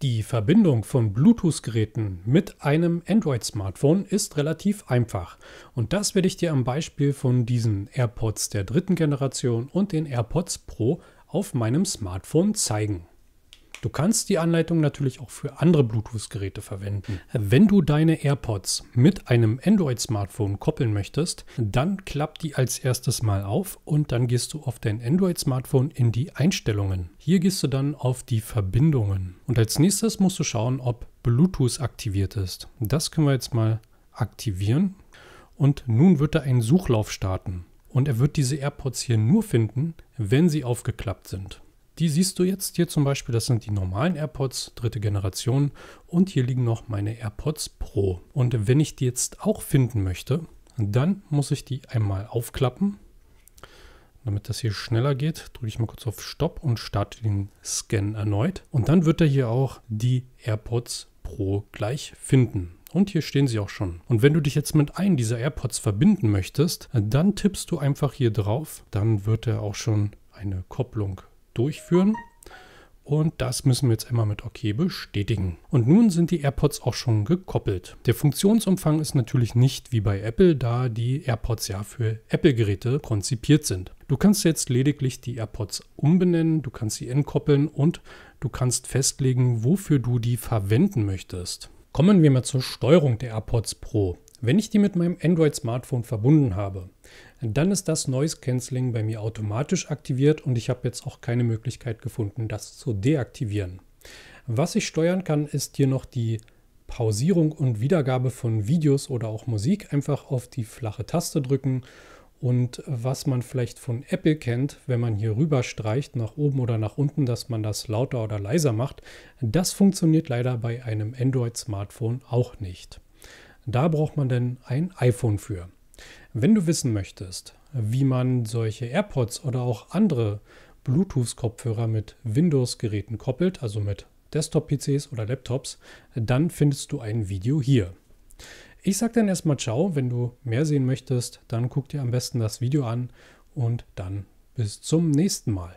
Die Verbindung von Bluetooth-Geräten mit einem Android-Smartphone ist relativ einfach. Und das werde ich dir am Beispiel von diesen AirPods der dritten Generation und den AirPods Pro auf meinem Smartphone zeigen. Du kannst die Anleitung natürlich auch für andere Bluetooth-Geräte verwenden. Wenn du deine AirPods mit einem Android-Smartphone koppeln möchtest, dann klappt die als erstes mal auf und dann gehst du auf dein Android-Smartphone in die Einstellungen. Hier gehst du dann auf die Verbindungen. Und als nächstes musst du schauen, ob Bluetooth aktiviert ist. Das können wir jetzt mal aktivieren. Und nun wird er einen Suchlauf starten. Und er wird diese AirPods hier nur finden, wenn sie aufgeklappt sind. Die siehst du jetzt hier zum Beispiel, das sind die normalen AirPods, dritte Generation. Und hier liegen noch meine AirPods Pro. Und wenn ich die jetzt auch finden möchte, dann muss ich die einmal aufklappen. Damit das hier schneller geht, drücke ich mal kurz auf Stopp und starte den Scan erneut. Und dann wird er hier auch die AirPods Pro gleich finden. Und hier stehen sie auch schon. Und wenn du dich jetzt mit einem dieser AirPods verbinden möchtest, dann tippst du einfach hier drauf. Dann wird er auch schon eine Kopplung durchführen. Und das müssen wir jetzt einmal mit OK bestätigen. Und nun sind die AirPods auch schon gekoppelt. Der Funktionsumfang ist natürlich nicht wie bei Apple, da die AirPods ja für Apple-Geräte konzipiert sind. Du kannst jetzt lediglich die AirPods umbenennen, du kannst sie entkoppeln und du kannst festlegen, wofür du die verwenden möchtest. Kommen wir mal zur Steuerung der AirPods Pro. Wenn ich die mit meinem Android-Smartphone verbunden habe, dann ist das Noise Cancelling bei mir automatisch aktiviert und ich habe jetzt auch keine Möglichkeit gefunden, das zu deaktivieren. Was ich steuern kann, ist hier noch die Pausierung und Wiedergabe von Videos oder auch Musik. Einfach auf die flache Taste drücken und was man vielleicht von Apple kennt, wenn man hier rüber streicht, nach oben oder nach unten, dass man das lauter oder leiser macht, das funktioniert leider bei einem Android-Smartphone auch nicht. Da braucht man denn ein iPhone für. Wenn du wissen möchtest, wie man solche AirPods oder auch andere Bluetooth-Kopfhörer mit Windows-Geräten koppelt, also mit Desktop-PCs oder Laptops, dann findest du ein Video hier. Ich sage dann erstmal ciao, wenn du mehr sehen möchtest, dann guck dir am besten das Video an und dann bis zum nächsten Mal.